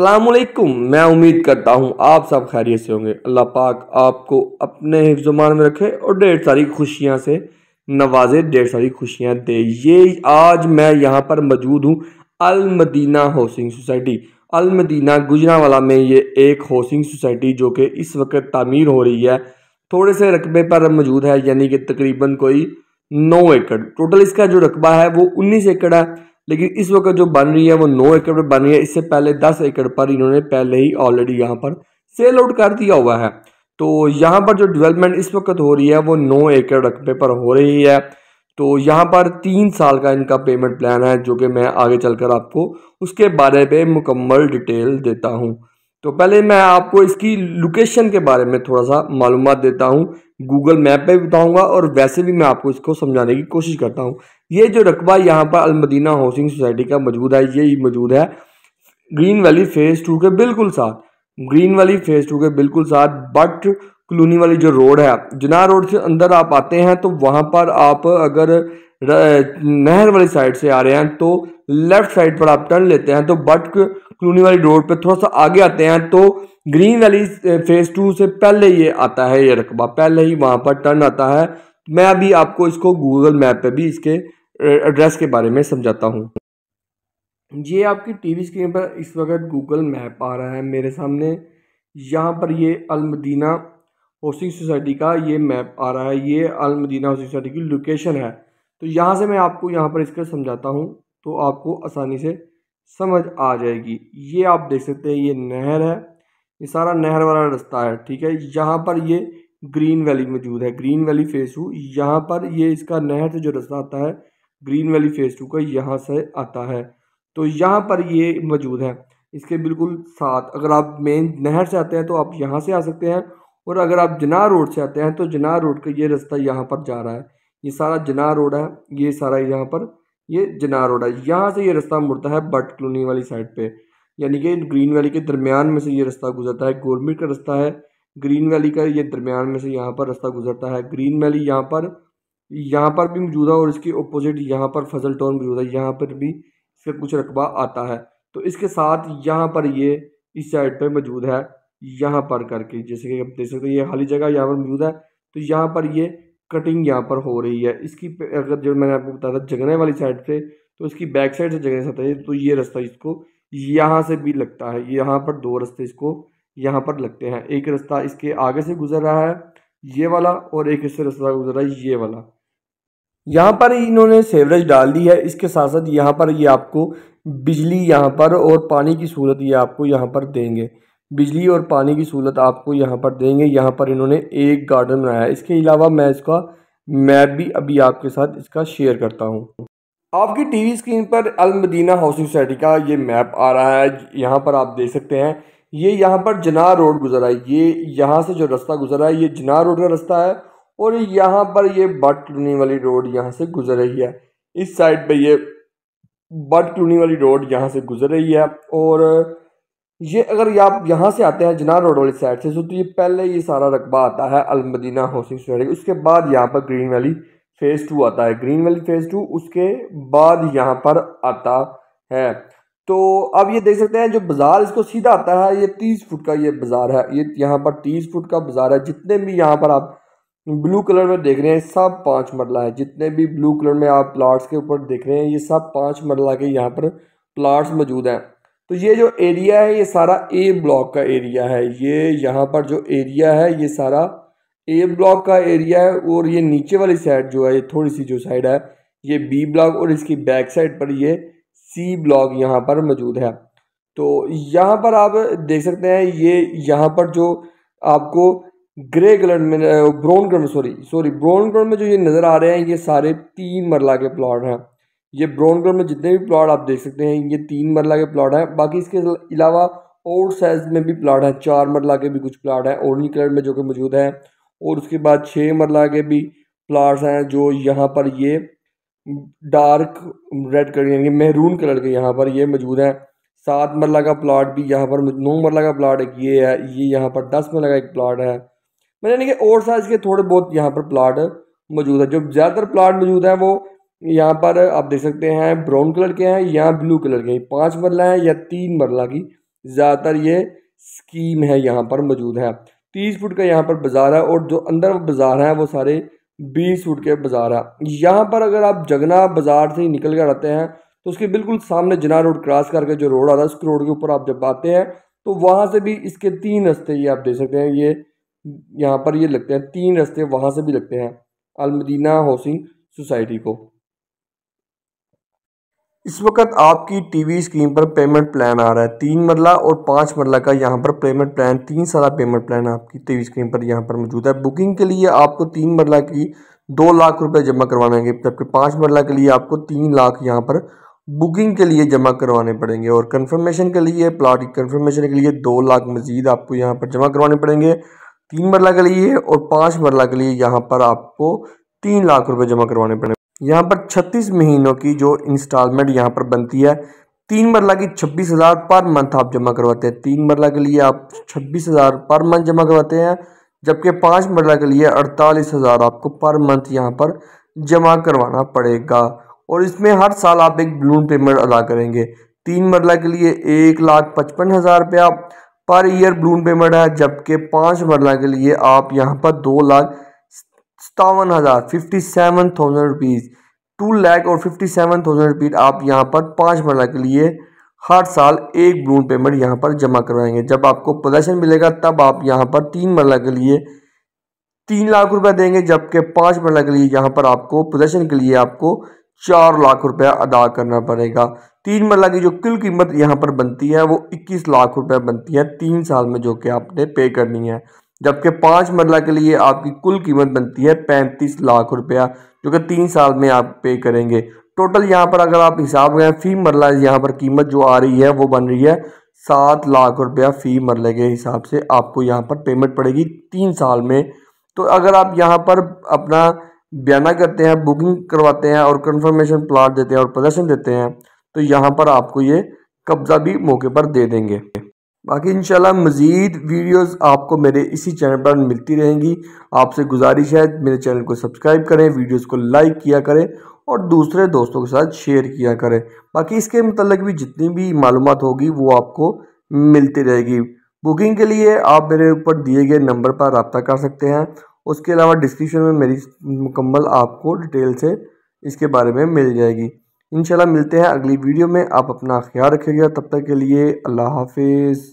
अल्लाम मैं उम्मीद करता हूँ आप सब खैरियत से होंगे अल्लाह पाक आपको अपने हिफ्जमान में रखे और ढेर सारी खुशियाँ से नवाजे ढेर सारी खुशियाँ दे ये आज मैं यहाँ पर मौजूद हूँ अलमदीना हाउसिंग सोसाइटी अलमदीना गुजरावाला में ये एक हाउसिंग सोसाइटी जो कि इस वक्त तामीर हो रही है थोड़े से रकबे पर मौजूद है यानी कि तकरीबन कोई नौ एकड़ टोटल इसका जो रकबा है वो उन्नीस एकड़ है लेकिन इस वक्त जो बन रही है वो नौ एकड़ पर बन रही है इससे पहले दस एकड़ पर इन्होंने पहले ही ऑलरेडी यहाँ पर सेल आउट कर दिया हुआ है तो यहाँ पर जो डेवलपमेंट इस वक्त हो रही है वो नौ एकड़ रकबे पर हो रही है तो यहाँ पर तीन साल का इनका पेमेंट प्लान है जो कि मैं आगे चलकर आपको उसके बारे में मुकम्मल डिटेल देता हूँ तो पहले मैं आपको इसकी लोकेशन के बारे में थोड़ा सा मालूम देता हूँ गूगल मैप पे बताऊंगा और वैसे भी मैं आपको इसको समझाने की कोशिश करता हूँ ये जो रकबा यहाँ पर अलमदीना हाउसिंग सोसाइटी का मौजूद है ये मौजूद है ग्रीन वैली फेज़ टू के बिल्कुल साथ ग्रीन वैली फेज़ टू के बिल्कुल साथ बट कलोनी वाली जो रोड है जिना रोड से अंदर आप आते हैं तो वहाँ पर आप अगर नहर वाली साइड से आ रहे हैं तो लेफ़्ट साइड पर आप टर्न लेते हैं तो बट क्लूनी वाली रोड पर थोड़ा सा आगे आते हैं तो ग्रीन वैली फेज़ टू से पहले ये आता है ये रकबा पहले ही वहाँ पर टर्न आता है मैं अभी आपको इसको गूगल मैप पे भी इसके एड्रेस के बारे में समझाता हूँ ये आपकी टीवी स्क्रीन पर इस वक्त गूगल मैप आ रहा है मेरे सामने यहाँ पर ये अलमदीना हाउसिंग सोसाइटी का ये मैप आ रहा है ये अलमदीना हाउसिंग सोसाइटी की लोकेशन है तो यहाँ से मैं आपको यहाँ पर इसका समझाता हूँ तो आपको आसानी से समझ आ जाएगी ये आप देख सकते हैं ये नहर है ये सारा नहर वाला रास्ता है ठीक है यहाँ पर ये ग्रीन वैली मौजूद है ग्रीन वैली फेस टू यहाँ पर ये इसका नहर से जो रास्ता आता है ग्रीन वैली फेस टू का यहाँ से आता है तो यहाँ पर ये मौजूद है इसके बिल्कुल साथ अगर आप मेन नहर से आते हैं तो आप यहाँ से आ सकते हैं और अगर आप जना रोड से आते हैं तो जना रोड का ये रास्ता यहाँ पर जा रहा है ये सारा जना रोड है ये सारा यहाँ पर ये जना रोड है यहाँ से ये रास्ता मुड़ता है बट कलोनी वाली साइड पे यानी कि ग्रीन वैली के दरमियान में से ये रास्ता गुजरता है गोरमिट का रास्ता है ग्रीन वैली का ये दरमियान में से यहाँ पर रास्ता गुजरता है ग्रीन वैली यहाँ पर यहाँ पर भी मौजूद है और इसके अपोजिट यहाँ पर फजल टाउन मौजूद है यहाँ पर भी इसका कुछ रकबा आता है तो इसके साथ यहाँ पर ये इस साइड पर मौजूद है यहाँ पर करके जैसे कि आप देख सकते हैं ये खाली जगह यहाँ पर मौजूद है तो यहाँ पर ये कटिंग यहाँ पर हो रही है इसकी अगर जो मैंने आपको बताया था जगने वाली साइड से तो इसकी बैक साइड से जगने से तो ये रास्ता इसको यहाँ से भी लगता है यहाँ पर दो रास्ते इसको यहाँ पर लगते हैं एक रास्ता इसके आगे से गुजर रहा है ये वाला और एक इससे रास्ता गुजर रहा है ये वाला यहाँ पर इन्होंने सेवरेज डाल दी है इसके साथ साथ यहाँ पर ये यह आपको बिजली यहाँ पर और पानी की सूरत ये आपको यहाँ पर देंगे बिजली और पानी की सहूलत आपको यहाँ पर देंगे यहाँ पर इन्होंने एक गार्डन बनाया है इसके अलावा मैं इसका मैप भी अभी आपके साथ इसका शेयर करता हूँ आपकी टीवी स्क्रीन पर अल मदीना हाउसिंग सोसाइटी का ये मैप आ रहा है यहाँ पर आप देख सकते हैं ये यहाँ पर जना रोड गुजरा है ये यहाँ से जो रास्ता गुजरा है ये जना रोड का रास्ता है और यहाँ पर ये बट टूनी वाली रोड यहाँ से गुजर रही है इस साइड पे ये बट टूनी वाली रोड यहाँ से गुजर रही है और ये अगर आप यहाँ से आते हैं जनार रोड वाली साइड से तो ये पहले ये सारा रकबा आता है अलमदीना हाउसिंग सोसाइटी उसके बाद यहाँ पर ग्रीन वैली फ़ेज़ टू आता है ग्रीन वैली फ़ेज़ टू उसके बाद यहाँ पर आता है तो अब ये देख सकते हैं जो बाज़ार इसको सीधा आता है ये तीस फुट का ये बाज़ार है ये यहाँ पर तीस फुट का बाज़ार है जितने भी यहाँ पर आप ब्लू कलर में देख रहे हैं सब पाँच मरला है जितने भी ब्लू कलर में आप प्लाट्स के ऊपर देख रहे हैं ये सब पाँच मरला के यहाँ पर प्लाट्स मौजूद हैं तो ये जो एरिया है ये सारा ए ब्लॉक का एरिया है ये यहाँ पर जो एरिया है ये सारा ए ब्लॉक का एरिया है और ये नीचे वाली साइड जो है ये थोड़ी सी जो साइड है ये बी ब्लॉक और इसकी बैक साइड पर ये सी ब्लॉक यहाँ पर मौजूद है तो यहाँ पर आप देख सकते हैं ये यहाँ पर जो आपको ग्रे कलर में ब्राउन कलर में सॉरी सॉरी ब्राउन कलर में जो ये नज़र आ रहे हैं ये सारे तीन मरला के प्लॉट हैं ये ब्राउन कलर में जितने भी प्लॉट आप देख सकते हैं ये तीन मरला के प्लॉट हैं बाकी इसके अलावा और साइज में भी प्लाट हैं चार मरला के भी कुछ प्लाट हैं ऑरेंज कलर में जो कि मौजूद हैं और उसके बाद छः मरला के भी प्लाट्स हैं जो यहाँ पर ये डार्क रेड कलर यानी मेहरून कलर के यहाँ पर ये मौजूद हैं सात मरला का प्लाट भी यहाँ पर नौ मरला का प्लाट एक ये है ये यहाँ पर दस मरला का एक प्लाट है मैंने मतलब यानी कि और साइज़ के थोड़े बहुत यहाँ पर प्लाट मौजूद है जो ज़्यादातर प्लाट मौजूद हैं वो यहाँ पर आप देख सकते हैं ब्राउन कलर के हैं या ब्लू कलर के पांच मरला है या तीन मरला की ज़्यादातर ये स्कीम है यहाँ पर मौजूद है तीस फुट का यहाँ पर बाज़ार है और जो अंदर बाज़ार है वो सारे बीस फुट के बाज़ार है यहाँ पर अगर आप जगना बाज़ार से ही निकल कर आते हैं तो उसके बिल्कुल सामने जना रोड क्रॉस करके जो रोड आ रहा है उसके रोड के ऊपर आप जब आते हैं तो वहाँ से भी इसके तीन रस्ते ये आप देख सकते हैं ये यहाँ पर ये लगते हैं तीन रस्ते वहाँ से भी लगते हैं अलमदीना हाउसिंग सोसाइटी को इस वक्त आपकी टीवी स्क्रीन पर पेमेंट प्लान आ रहा है तीन मरला और पाँच मरला का यहाँ पर पेमेंट प्लान तीन सारा पेमेंट प्लान आपकी टीवी स्क्रीन पर यहाँ पर मौजूद है बुकिंग के लिए आपको तीन मरला की दो लाख रुपए जमा करवाएंगे जबकि पाँच मरला के लिए आपको तीन लाख यहाँ पर बुकिंग के लिए जमा करवाने पड़ेंगे और कन्फर्मेशन के लिए प्लाट कन्फर्मेशन के लिए दो लाख मज़ीद आपको यहाँ पर जमा करवाने पड़ेंगे तीन मरला के लिए और पाँच मरला के लिए यहाँ पर आपको तीन लाख रुपये जमा करवाने पड़ेंगे यहाँ पर छत्तीस महीनों की जो इंस्टॉलमेंट यहाँ पर बनती है तीन मरला की छब्बीस हज़ार पर मंथ आप जमा करवाते हैं तीन मरला के लिए आप छब्बीस हज़ार पर मंथ जमा करवाते हैं जबकि पाँच मरला के लिए अड़तालीस हज़ार आपको पर मंथ यहाँ पर जमा करवाना पड़ेगा और इसमें हर साल आप एक बलून पेमेंट अदा करेंगे तीन मरला के लिए एक लाख पचपन हज़ार रुपया पर ईयर ब्लून पेमेंट है जबकि पाँच मरला के लिए आप यहाँ पर दो लाख सतावन हज़ार fifty seven thousand rupees two lakh और फिफ्टी सेवन थाउजेंड रुपीज़ आप यहाँ पर पाँच मरला के लिए हर साल एक ब्लून पेमेंट यहाँ पर जमा करवाएंगे जब आपको प्रदर्शन मिलेगा तब आप यहाँ पर तीन मरला के लिए तीन लाख रुपये देंगे जबकि पाँच मरला के लिए यहाँ पर आपको प्रदर्शन के लिए आपको चार लाख रुपया अदा करना पड़ेगा तीन मरला की जो कुल कीमत यहाँ पर बनती है वो इक्कीस लाख रुपया बनती है तीन साल में जो कि आपने पे करनी है जबकि पाँच मरला के लिए आपकी कुल कीमत बनती है पैंतीस लाख रुपया जो कि तीन साल में आप पे करेंगे टोटल यहाँ पर अगर आप हिसाब करें फ़ी मरला यहाँ पर कीमत जो आ रही है वो बन रही है सात लाख रुपया फ़ी मरले के हिसाब से आपको यहाँ पर पेमेंट पड़ेगी तीन साल में तो अगर आप यहाँ पर अपना बयाना करते हैं बुकिंग करवाते हैं और कन्फर्मेशन प्लाट देते हैं और प्रदर्शन देते हैं तो यहाँ पर आपको ये कब्ज़ा भी मौके पर दे देंगे बाकी इंशाल्लाह मज़ीद वीडियोस आपको मेरे इसी चैनल पर मिलती रहेंगी आपसे गुजारिश है मेरे चैनल को सब्सक्राइब करें वीडियोस को लाइक किया करें और दूसरे दोस्तों के साथ शेयर किया करें बाकी इसके मतलब भी जितनी भी मालूम होगी वो आपको मिलती रहेगी बुकिंग के लिए आप मेरे ऊपर दिए गए नंबर पर रबता कर सकते हैं उसके अलावा डिस्क्रिप्शन में मेरी मुकम्मल आपको डिटेल से इसके बारे में मिल जाएगी इंशाल्लाह मिलते हैं अगली वीडियो में आप अपना ख्याल रखिएगा तब तक के लिए अल्लाह हाफिज़